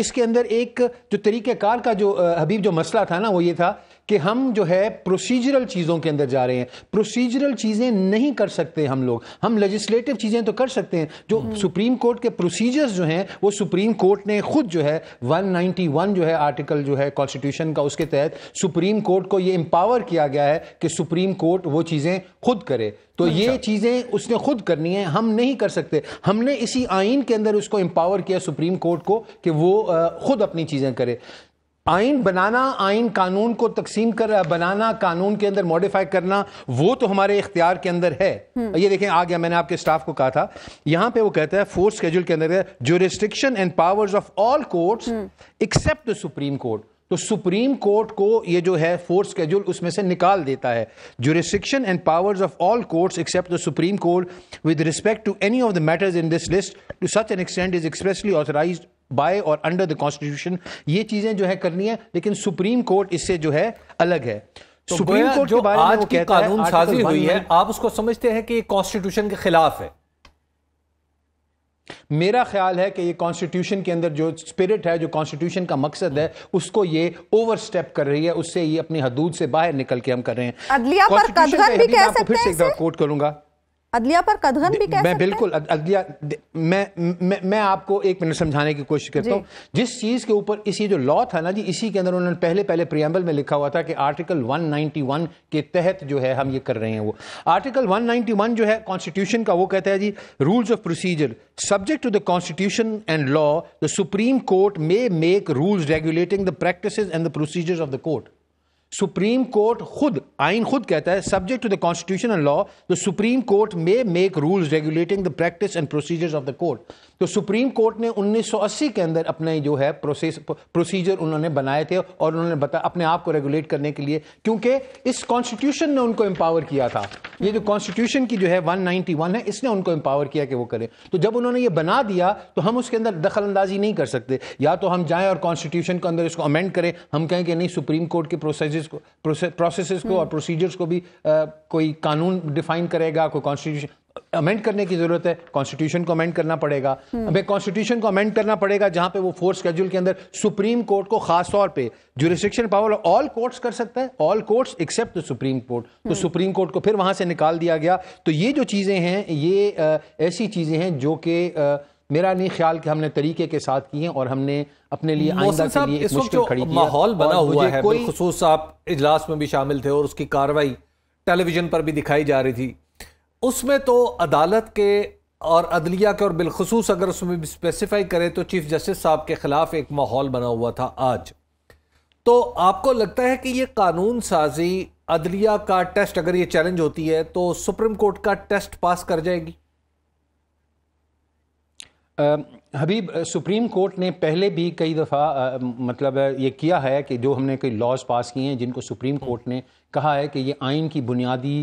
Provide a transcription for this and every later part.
इसके अंदर एक जो तरीक़ेकार का जो हबीब जो मसला था ना वो ये था कि हम जो है प्रोसीजरल चीज़ों के अंदर जा रहे हैं प्रोसीजरल चीज़ें नहीं कर सकते हम लोग हम लेजिस्लेटिव चीज़ें तो कर सकते हैं जो सुप्रीम हम्म। कोर्ट के प्रोसीजर्स जो हैं वो सुप्रीम कोर्ट ने खुद जो है 191 जो है आर्टिकल जो है कॉन्स्टिट्यूशन का उसके तहत सुप्रीम कोर्ट को ये एम्पावर किया गया है कि सुप्रीम कोर्ट वो चीज़ें खुद करे तो अच्छा। ये चीज़ें उसने खुद करनी है हम नहीं कर सकते हमने इसी आइन के अंदर उसको एम्पावर किया सुप्रीम कोर्ट को कि वो खुद अपनी चीज़ें करे आइन बनाना आइन कानून को तकसीम कर बनाना कानून के अंदर मॉडिफाई करना वो तो हमारे इख्तियार के अंदर है हम्म। ये देखें आ गया मैंने आपके स्टाफ को कहा था यहां पे वो कहता है फोर्थ स्केड्यूल के अंदर restriction and powers of all courts except the supreme court तो सुप्रीम कोर्ट को ये जो है फोर्थ स्केड्यूल उसमें से निकाल देता है restriction and powers of all courts except the supreme court with respect to any of the matters in this list to such an extent is expressly authorised by और अंडर द कॉन्स्टिट्यूशन ये चीजें जो है करनी है लेकिन supreme court इससे जो है अलग है तो सुप्रीम कोर्ट के बारे आज की कानून साजी हुई है आप उसको समझते हैं कि ये कॉन्स्टिट्यूशन के खिलाफ है मेरा ख्याल है कि ये कॉन्स्टिट्यूशन के अंदर जो स्पिरिट है जो कॉन्स्टिट्यूशन का मकसद है उसको ये ओवर स्टेप कर रही है उससे ये अपनी हदूद से बाहर निकल के हम कर रहे हैं अदलिया पर भी कह सकते फिर से एक बार कोट करूंगा अदलिया पर कदगन भी कह मैं बिल्कुल अदलिया मैं, मैं मैं आपको एक मिनट समझाने की कोशिश करता हूँ जिस चीज़ के ऊपर इसी जो लॉ था ना जी इसी के अंदर उन्होंने पहले पहले प्रियम्बल में लिखा हुआ था कि आर्टिकल 191 के तहत जो है हम ये कर रहे हैं वो आर्टिकल 191 जो है कॉन्स्टिट्यूशन का वो कहता है जी rules of procedure subject to the constitution and law the supreme court may make rules regulating the practice and the procedures of the court supreme court खुद आइन खुद कहता है subject to the constitution and law the supreme court may make rules regulating the practice and procedures of the court तो supreme court ने 1980 के अंदर अपने जो है प्रोसेस प्रोसीजर उन्होंने बनाए थे और उन्होंने बता अपने आप को रेगुलेट करने के लिए क्योंकि इस कॉन्स्टिट्यूशन ने उनको एम्पावर किया था ये जो कॉन्स्टिट्यूशन की जो है 191 है इसने उनको एम्पावर किया कि वो करें तो जब उन्होंने ये बना दिया तो हम उसके अंदर दखल अंदाजी नहीं कर सकते या तो हम जाएं और कॉन्स्टिट्यूशन के अंदर इसको अमेंड करें हम कहें कि नहीं सुप्रीम कोर्ट के प्रोसीजर प्रोसेसेस को प्रोसेसेस को और प्रोसीजर्स hmm. को भी आ, uh, कोई कानून डिफाइन करेगा कोई कॉन्स्टिट्यूशन अमेंड करने की जरूरत है कॉन्स्टिट्यूशन को अमेंड करना पड़ेगा हमें hmm. कॉन्स्टिट्यूशन को अमेंड करना पड़ेगा जहां पे वो फोर्थ स्केड्यूल के अंदर सुप्रीम कोर्ट को खास तौर पे जुरिस्डिक्शन पावर ऑल कोर्ट्स कर सकता है all courts except the supreme court तो सुप्रीम hmm. कोर्ट को फिर वहां से निकाल दिया गया तो ये जो चीजें हैं ये uh, ऐसी चीजें हैं जो कि uh, मेरा नहीं ख्याल कि हमने तरीके के साथ किए और हमने अपने लिए खड़ी माहौल बना हुआ है कोई खसूस आप इजलास में भी शामिल थे और उसकी कार्रवाई टेलीविजन पर भी दिखाई जा रही थी उसमें तो अदालत के और अदलिया के और बिलखसूस अगर उसमें स्पेसिफाई करें तो चीफ जस्टिस साहब के खिलाफ एक माहौल बना हुआ था आज तो आपको लगता है कि ये कानून साजी अदलिया का टेस्ट अगर ये चैलेंज होती है तो सुप्रीम कोर्ट का टेस्ट पास कर जाएगी हबीब सुप्रीम कोर्ट ने पहले भी कई दफ़ा मतलब ये किया है कि जो हमने कई लॉज पास किए हैं जिनको सुप्रीम कोर्ट ने कहा है कि ये आइन की बुनियादी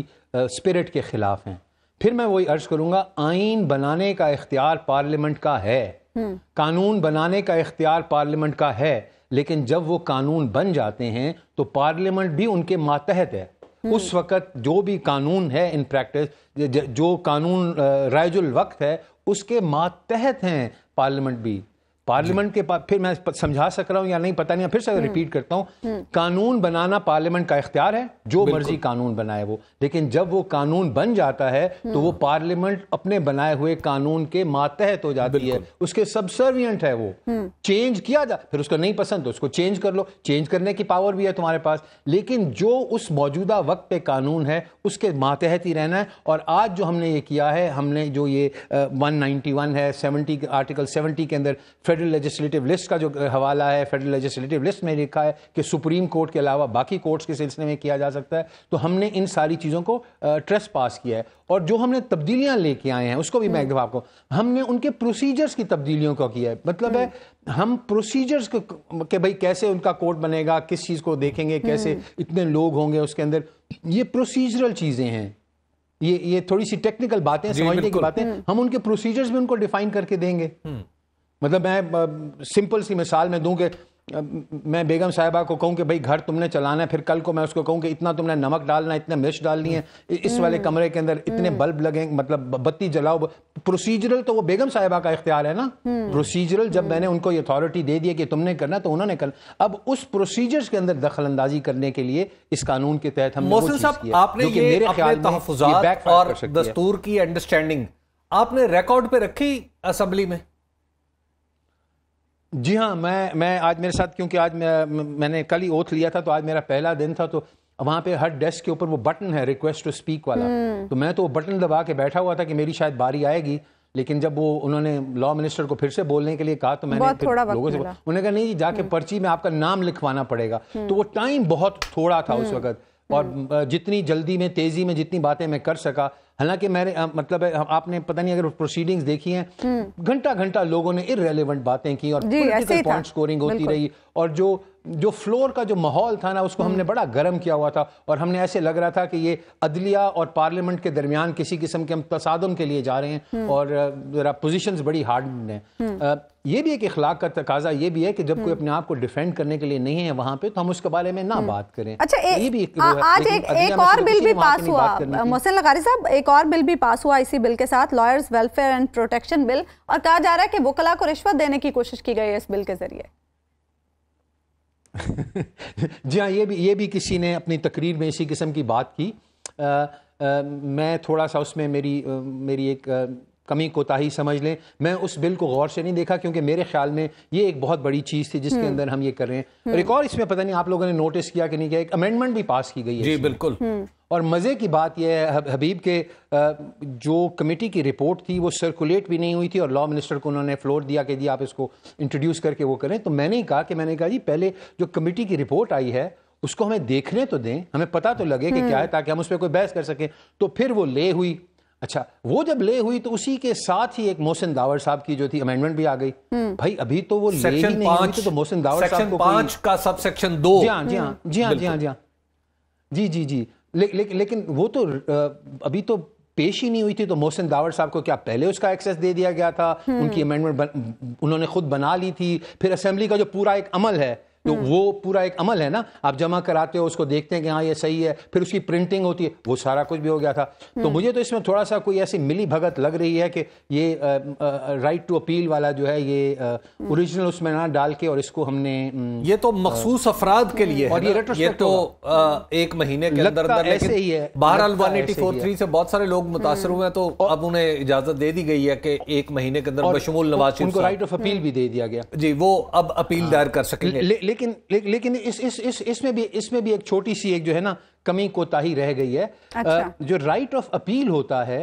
स्पिरिट के ख़िलाफ़ हैं फिर मैं वही अर्ज़ करूँगा आइन बनाने का इख्तियार पार्लियामेंट का है हम्म। कानून बनाने का इख्तियार पार्लियामेंट का है लेकिन जब वो कानून बन जाते हैं तो पार्लियामेंट भी उनके मातहत है हम्म। उस वक़्त जो भी कानून है इन प्रैक्टिस जो कानून रायजुल वक्त है उसके मातहत हैं पार्लियामेंट भी पार्लियामेंट के पास फिर मैं समझा सक रहा हूँ या नहीं पता नहीं फिर से हम्म। रिपीट करता हूँ हम्म। कानून बनाना पार्लियामेंट का इख्तियार है जो मर्जी कानून बनाए वो लेकिन जब वो कानून बन जाता है हम्म। तो वो पार्लियामेंट अपने बनाए हुए कानून के मातहत हो जाती है उसके सबसर्वियंट है वो चेंज किया जा फिर उसको नहीं पसंद तो उसको चेंज कर लो चेंज करने की पावर भी है तुम्हारे पास लेकिन जो उस मौजूदा वक्त पे कानून है उसके मातहत ही रहना है और आज जो हमने ये किया है हमने जो ये वन है सेवनटी आर्टिकल सेवेंटी के अंदर फेडरल लेजिस्लेटिव लिस्ट का जो हवाला है फेडरल लेजिस्लेटिव लिस्ट में लिखा है कि सुप्रीम कोर्ट के अलावा बाकी कोर्ट्स के सिलसिले में किया जा सकता है तो हमने इन सारी चीज़ों को ट्रेस पास किया है और जो हमने तब्दीलियां लेके आए हैं उसको भी मैं एक हम्म। दफा आपको हमने उनके प्रोसीजर्स की तब्दीलियों को किया है मतलब है हम्म। हम प्रोसीजर्स के भाई कैसे उनका कोर्ट बनेगा किस चीज़ को देखेंगे कैसे हम्म। इतने लोग होंगे उसके अंदर ये प्रोसीजरल चीज़ें हैं ये ये थोड़ी सी टेक्निकल बातें समझने की बातें हम उनके प्रोसीजर्स भी उनको डिफाइन करके देंगे मतलब मैं सिंपल सी मिसाल में दूं कि मैं बेगम साहिबा को कहूं कि भाई घर तुमने चलाना है फिर कल को मैं उसको कहूं कि इतना तुमने नमक डालना है इतने मिर्च डालनी है इस हम्म, वाले कमरे के अंदर इतने हम्म। बल्ब लगे मतलब बत्ती जलाओ प्रोसीजरल तो वो बेगम साहिबा का इख्तियार है ना प्रोसीजरल हम्म। जब मैंने उनको ये अथॉरिटी दे दी कि तुमने करना तो उन्होंने करना अब उस प्रोसीजर के अंदर दखल अंदाजी करने के लिए इस कानून के तहत हमने आपने दस्तूर की अंडरस्टैंडिंग आपने रिकॉर्ड पे रखी असेंबली में जी हाँ मैं मैं आज मेरे साथ क्योंकि आज मैं, मैंने कल ही ओथ लिया था तो आज मेरा पहला दिन था तो वहाँ पे हर डेस्क के ऊपर वो बटन है रिक्वेस्ट टू स्पीक वाला हम्म। तो मैं तो वो बटन दबा के बैठा हुआ था कि मेरी शायद बारी आएगी लेकिन जब वो उन्होंने लॉ मिनिस्टर को फिर से बोलने के लिए कहा तो मैंने थोड़ा लोगों से उन्होंने कहा नहीं जाके हम्म। पर्ची में आपका नाम लिखवाना पड़ेगा तो वो टाइम हम्म। बहुत थोड़ा था उस वक्त और जितनी जल्दी में तेजी में जितनी बातें मैं कर सका हालांकि मैंने मतलब आपने पता नहीं अगर प्रोसीडिंग्स देखी हैं हम्म। घंटा घंटा लोगों ने इरेलीवेंट बातें की और पॉइंट स्कोरिंग होती रही और जो जो फ्लोर का जो माहौल था ना उसको हम्म। हमने बड़ा गर्म किया हुआ था और हमने ऐसे लग रहा था कि ये अदलिया और पार्लियामेंट के दरमियान किसी किस्म के हम तसादम के लिए जा रहे हैं हम्म। और ज़रा पोजिशन बड़ी हार्ड हैं हम्म। ये भी एक इखलाक का तकाजा ये भी है कि जब कोई अपने आप को डिफेंड करने के लिए नहीं है वहां पे तो हम उसके बारे में ना बात करें अच्छा ए, ये भी एक आ, आज एक, एक तो और बिल भी पास हुआ मोहसिन लगारी साहब एक और बिल भी पास हुआ इसी बिल के साथ lawyers welfare and protection bill और कहा जा रहा है कि वकला को रिश्वत देने की कोशिश की गई है इस बिल के जरिए जी हाँ ये भी ये भी किसी ने अपनी तकरीर में इसी किस्म की बात की आ, आ, मैं थोड़ा सा उसमें मेरी आ, मेरी एक आ, कमी कोताही समझ लें मैं उस बिल को गौर से नहीं देखा क्योंकि मेरे ख्याल में ये एक बहुत बड़ी चीज़ थी जिसके हम्म। अंदर हम ये कर रहे हैं और हम्म। एक और इसमें पता नहीं आप लोगों ने नोटिस किया कि नहीं किया एक अमेंडमेंट भी पास की गई है जी बिल्कुल हम्म। और मज़े की बात यह है हबीब के जो कमेटी की रिपोर्ट थी वो सर्कुलेट भी नहीं हुई थी और लॉ मिनिस्टर को उन्होंने फ्लोर दिया कि जी आप इसको इंट्रोड्यूस करके वो करें तो मैंने ही कहा कि मैंने कहा जी पहले जो कमेटी की रिपोर्ट आई है उसको हमें देखने तो दें हमें पता तो लगे कि क्या है हम्म। ताकि हम उस पर कोई बहस कर सकें तो फिर वो ले हुई अच्छा वो जब ले हुई तो उसी के साथ ही एक मोहसिन दावर साहब की जो थी अमेंडमेंट भी आ गई हम्म। भाई अभी तो वो ले ही नहीं हुई तो, मोहसिन दावर साहब को पांच का सब सेक्शन दो जी हाँ जी हाँ जी हाँ जी हाँ जी हाँ जी जी जी ले, ले, लेकिन वो तो अभी तो पेश ही नहीं हुई थी तो मोहसिन दावर साहब को क्या पहले उसका एक्सेस दे दिया गया था हम्म। उनकी अमेंडमेंट उन्होंने खुद बना ली थी फिर असेंबली का जो पूरा एक अमल है तो हम्म। वो पूरा एक अमल है ना आप जमा कराते हो उसको देखते हैं कि हाँ ये सही है फिर उसकी प्रिंटिंग होती है वो सारा कुछ भी हो गया था तो हम्म। मुझे तो इसमें थोड़ा सा कोई ऐसी मिली भगत लग रही है कि ये राइट टू अपील वाला जो है ये ओरिजिनल हम्म। उसमें ना डाल के और इसको हमने ये तो मखसूस अफराद के लिए और ये, ये तो एक महीने के अंदर ऐसे ही है बहरहाल वन एटी फोर थ्री से बहुत सारे लोग मुतासर हुए हैं तो अब उन्हें इजाजत दे दी गई है कि एक महीने के अंदर बशमूल नवाज उनको राइट ऑफ अपील भी दे दिया गया जी वो अब अपील हाँ। दायर कर सकेंगे लेकिन ले, लेकिन इस इस इस इसमें भी इसमें भी एक छोटी सी एक जो है ना कमी कोताही रह गई है अच्छा। जो राइट ऑफ अपील होता है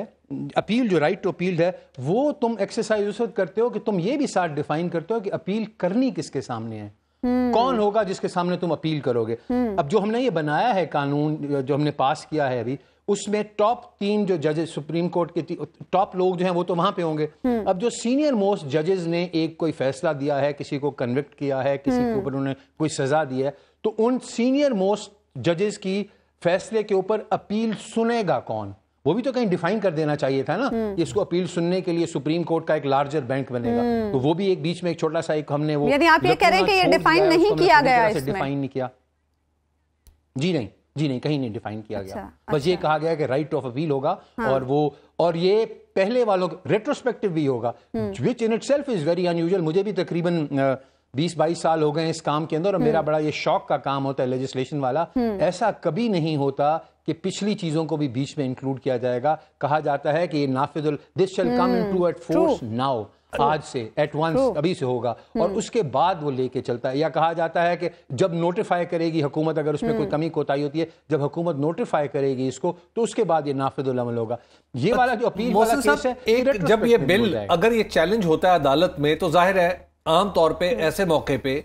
अपील जो राइट टू अपील है वो तुम एक्सरसाइज उस वक्त करते हो कि तुम ये भी साथ डिफाइन करते हो कि अपील करनी किसके सामने है हम्म। कौन होगा जिसके सामने तुम अपील करोगे हम्म। अब जो हमने ये बनाया है कानून जो हमने पास किया है अभी उसमें टॉप तीन जो जजेस सुप्रीम कोर्ट के टॉप लोग जो हैं वो तो वहां पे होंगे हम्म। अब जो सीनियर मोस्ट जजेस ने एक कोई फैसला दिया है किसी को कन्विक्ट किया है किसी के हम्म। ऊपर उन्होंने कोई सजा दी है तो उन सीनियर मोस्ट जजेस की फैसले के ऊपर अपील सुनेगा कौन वो भी तो कहीं डिफाइन कर देना चाहिए था ना हम्म। इसको अपील सुनने के लिए सुप्रीम कोर्ट का एक लार्जर बैंक बनेगा तो वो भी एक बीच में एक छोटा सा एक हमने वो आप ये कह रहे हैं कि ये डिफाइन नहीं किया गया डिफाइन नहीं किया जी नहीं जी नहीं कहीं नहीं डिफाइन किया अच्छा, गया बस ये अच्छा। कहा गया कि राइट ऑफ अपील होगा हाँ। और वो और ये पहले वालों रेट्रोस्पेक्टिव भी होगा which in it is very unusual मुझे भी तकरीबन बीस बाईस साल हो गए इस काम के अंदर और मेरा हम्म। बड़ा ये शौक का काम होता है लेजिस्लेशन वाला हम्म। ऐसा कभी नहीं होता कि पिछली चीजों को भी बीच में इंक्लूड किया जाएगा कहा जाता है कि नाफिजुल this shall come to at force now आज से एट वंस अभी से होगा और हम्म। उसके बाद वो लेके चलता है या कहा जाता है कि जब नोटिफाई करेगी हुकूमत अगर उसमें कोई हम्म। कमी कोताही होती है जब हुकूमत नोटिफाई करेगी इसको तो उसके बाद ये नाफिजुल अमल होगा ये अच्छा, वाला जो अपील वाला केस है एक जब ये बिल अगर ये चैलेंज होता है अदालत में तो जाहिर है आमतौर पर हम्म। ऐसे मौके पर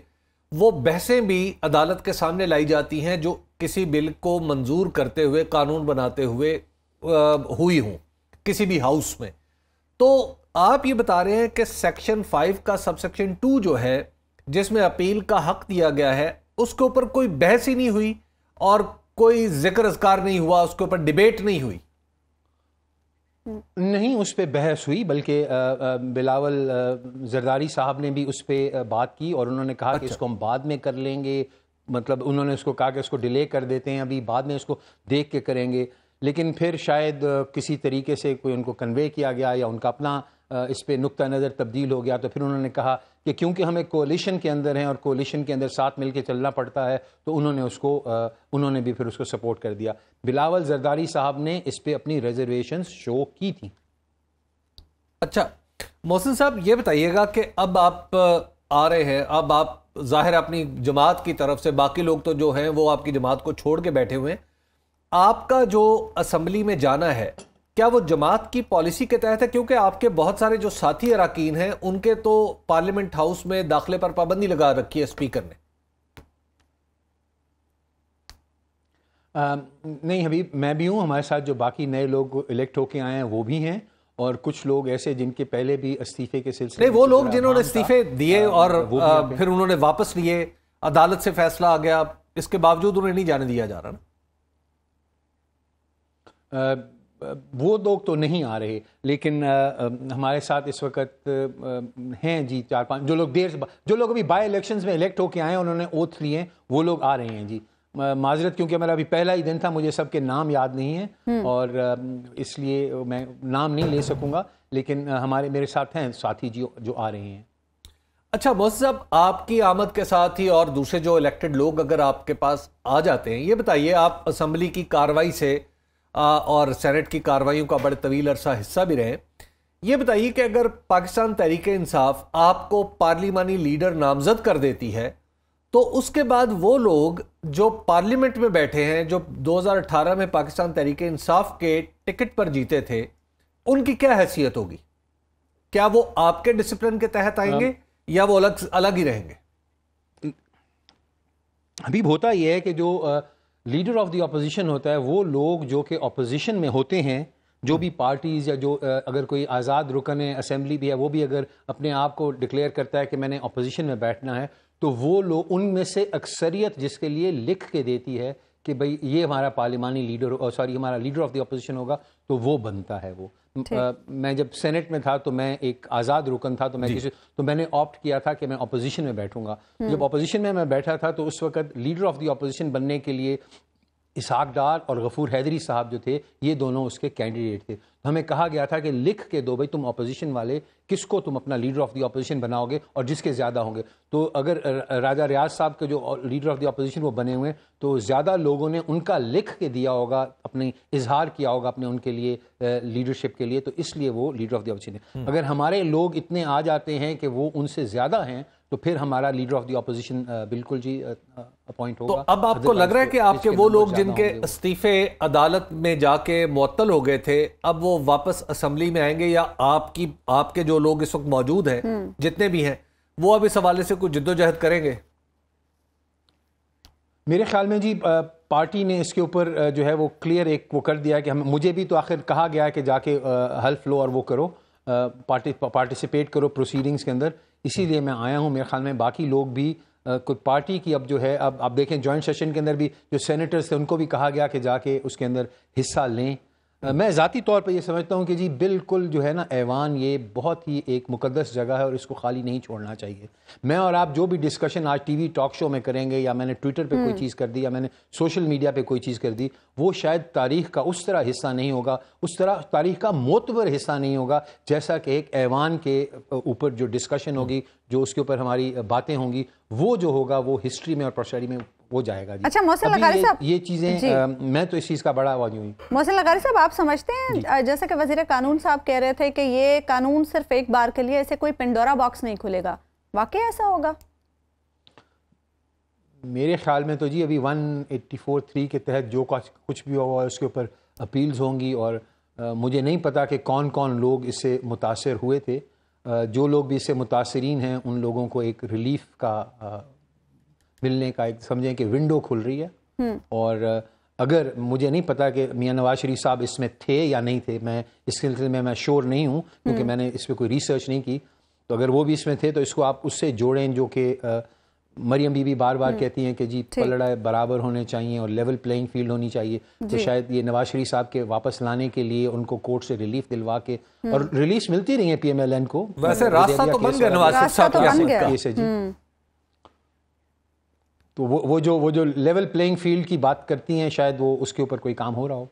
वो बहसें भी अदालत के सामने लाई जाती हैं जो किसी बिल को मंजूर करते हुए कानून बनाते हुए हुई हूँ किसी भी हाउस में तो आप ये बता रहे हैं कि सेक्शन फाइव का सबसेक्शन टू जो है जिसमें अपील का हक दिया गया है उसके ऊपर कोई बहस ही नहीं हुई और कोई जिक्र अजकार नहीं हुआ उसके ऊपर डिबेट नहीं हुई नहीं उस पर बहस हुई बल्कि बिलावल जरदारी साहब ने भी उस पर बात की और उन्होंने कहा अच्छा। कि इसको हम बाद में कर लेंगे मतलब उन्होंने उसको कहा कि उसको डिले कर देते हैं अभी बाद में उसको देख के करेंगे लेकिन फिर शायद किसी तरीके से कोई उनको कन्वे किया गया या उनका अपना इस पर नुक़ नज़र तब्दील हो गया तो फिर उन्होंने कहा कि क्योंकि हम एक कोलिशन के अंदर हैं और कोलिशन के अंदर साथ मिलकर चलना पड़ता है तो उन्होंने उसको उन्होंने भी फिर उसको सपोर्ट कर दिया बिलावल जरदारी साहब ने इस पर अपनी रिजर्वेशन शो की थी अच्छा मोहसिन साहब ये बताइएगा कि अब आप आ रहे हैं अब आप ज़ाहिर अपनी जमात की तरफ से बाकी लोग तो जो हैं वो आपकी जमात को छोड़ के बैठे हुए हैं आपका जो असम्बली में जाना है क्या वो जमात की पॉलिसी के तहत है क्योंकि आपके बहुत सारे जो साथी अरकान हैं उनके तो पार्लियामेंट हाउस में दाखिले पर पाबंदी लगा रखी है स्पीकर ने आ, नहीं हबीब मैं भी हूँ हमारे साथ जो बाकी नए लोग इलेक्ट होके आए हैं वो भी हैं और कुछ लोग ऐसे जिनके पहले भी इस्तीफे के सिलसिले नहीं वो लोग जिन्होंने इस्तीफे दिए और आ, फिर उन्होंने वापस लिए अदालत से फैसला आ गया इसके बावजूद उन्हें नहीं जाने दिया जा रहा ना वो लोग तो नहीं आ रहे लेकिन हमारे साथ इस वक्त हैं जी चार पांच जो लोग देर जो लोग अभी बाई इलेक्शंस में इलेक्ट होके आए उन्होंने ओथ लिए हैं वो लोग आ रहे हैं जी माजरत क्योंकि मेरा अभी पहला ही दिन था मुझे सबके नाम याद नहीं है हम्म। और इसलिए मैं नाम नहीं ले सकूंगा लेकिन हमारे मेरे साथ हैं साथी जी जो आ रहे हैं अच्छा मोहन साहब आपकी आमद के साथ ही और दूसरे जो इलेक्टेड लोग अगर आपके पास आ जाते हैं ये बताइए आप असम्बली की कार्रवाई से और सेनेट की कार्रवाइयों का बड़े तवील अरसा हिस्सा भी रहे ये बताइए कि अगर पाकिस्तान तहरीक इंसाफ आपको पार्लिमानी लीडर नामजद कर देती है तो उसके बाद वो लोग जो पार्लियामेंट में बैठे हैं जो 2018 में पाकिस्तान तहरीक इंसाफ के टिकट पर जीते थे उनकी क्या हैसियत होगी क्या वो आपके डिसिप्लिन के तहत आएंगे हाँ। या वो अलग अलग ही रहेंगे अभी होता यह है कि जो आ, लीडर ऑफ द अपोजिशन होता है वो लोग जो कि अपोजिशन में होते हैं जो भी पार्टीज़ या जो अगर कोई आज़ाद रुकन है असम्बली भी है वो भी अगर अपने आप को डिक्लेयर करता है कि मैंने अपोजिशन में बैठना है तो वो लोग उनमें से अक्सरियत जिसके लिए लिख के देती है कि भाई ये हमारा पार्लिमानी लीडर सॉरी हमारा लीडर ऑफ द अपोजिशन होगा तो वो बनता है वो आ, मैं जब सेनेट में था तो मैं एक आज़ाद रुकन था तो मैं किसी तो मैंने ऑप्ट किया था कि मैं अपोजिशन में बैठूंगा हम्म। जब अपोजिशन में मैं बैठा था तो उस वक्त लीडर ऑफ द अपोजिशन बनने के लिए इसाक डार और गफूर हैदरी साहब जो थे ये दोनों उसके कैंडिडेट थे तो हमें कहा गया था कि लिख के दो भाई तुम अपोजिशन वाले किसको तुम अपना लीडर ऑफ द अपोजिशन बनाओगे और जिसके ज़्यादा होंगे तो अगर राजा रियाज साहब के जो लीडर ऑफ द अपोजिशन वो बने हुए हैं तो ज़्यादा लोगों ने उनका लिख के दिया होगा अपने इजहार किया होगा अपने उनके लिए लीडरशिप के लिए तो इसलिए वो लीडर ऑफ द अपोजिशन है हम्म। अगर हमारे लोग इतने आ जाते हैं कि वो उनसे ज़्यादा हैं तो फिर हमारा लीडर ऑफ द अपोजिशन बिल्कुल जी अपॉइंट तो होगा तो अब आपको लग रहा है तो कि आपके वो लोग जिनके इस्तीफे अदालत में जाके मुअत्तल हो गए थे अब वो वापस असम्बली में आएंगे या आपकी आपके जो लोग इस वक्त मौजूद हैं हम्म। जितने भी हैं वो अब इस हवाले से कुछ जद्दोजहद करेंगे मेरे ख्याल में जी पार्टी ने इसके ऊपर जो है वो क्लियर एक वो कर दिया कि हम मुझे भी तो आखिर कहा गया है कि जाके हल्फ लो और वो करो पार्टिसिपेट करो प्रोसीडिंग्स के अंदर इसीलिए मैं आया हूँ मेरे ख्याल में बाकी लोग भी कोई पार्टी की अब जो है अब आप देखें जॉइंट सेशन के अंदर भी जो सेनेटर्स थे उनको भी कहा गया कि जाके उसके अंदर हिस्सा लें मैं ज़ाती तौर पर यह समझता हूँ कि जी बिल्कुल जो है ना ऐवान ये बहुत ही एक मुकदस जगह है और इसको खाली नहीं छोड़ना चाहिए मैं और आप जो भी डिस्कशन आज टीवी टॉक शो में करेंगे या मैंने ट्विटर पे कोई हम्म। चीज़ कर दी या मैंने सोशल मीडिया पे कोई चीज़ कर दी वो शायद तारीख का उस तरह हिस्सा नहीं होगा उस तरह तारीख का मोतबर हिस्सा नहीं होगा जैसा कि एक ऐवान के ऊपर जो डिस्कशन होगी जो उसके ऊपर हमारी बातें होंगी वो जो होगा वो हिस्ट्री में और प्रशारी में वो जाएगा जी अच्छा मोहसिन लगारी साहब ये चीज़ें मैं तो इस चीज़ का बड़ा आवाज हुई मोहसिन लगारी साहब आप समझते हैं जैसे कि वजीर कानून साहब कह रहे थे कि ये कानून सिर्फ एक बार के लिए ऐसे कोई पिंडोरा बॉक्स नहीं खुलेगा वाकई ऐसा होगा मेरे ख्याल में तो जी अभी वन एट्टी फोर थ्री के तहत जो कुछ भी होगा उसके ऊपर अपील्स होंगी और मुझे नहीं पता कि कौन कौन लोग इससे मुतासर हुए थे जो लोग भी इससे मुतासरीन हैं उन लोगों को एक रिलीफ का मिलने का एक समझें कि विंडो खुल रही है हम्म। और अगर मुझे नहीं पता कि मियाँ नवाज शरीफ साहब इसमें थे या नहीं थे मैं इस सिलसिले में मैं श्योर नहीं हूँ क्योंकि हम्म। मैंने इस पर कोई रिसर्च नहीं की तो अगर वो भी इसमें थे तो इसको आप उससे जोड़ें जो कि मरियम बीबी बार बार हम्म। कहती हैं कि जी पलड़ा बराबर होने चाहिए और लेवल प्लेइंग फील्ड होनी चाहिए तो शायद ये नवाज शरीफ साहब के वापस लाने के लिए उनको कोर्ट से रिलीफ दिलवा के और रिलीफ मिलती रही है पीएमएलएन को वैसे रास्ता तो बन गया नवाज शरीफ साहब तो के जी तो वो वो जो वो जो लेवल प्लेइंग फील्ड की बात करती हैं शायद वो उसके ऊपर कोई काम हो रहा हो